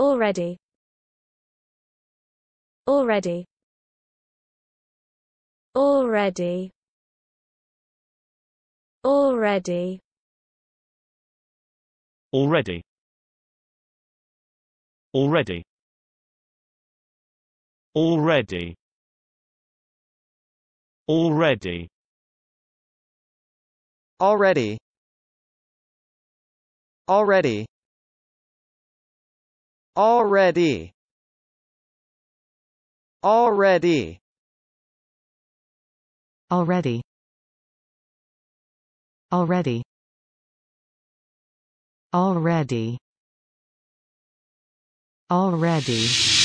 Already. Already. Already. Already. Already. Already. Already. Already. Already. Already already already already already already already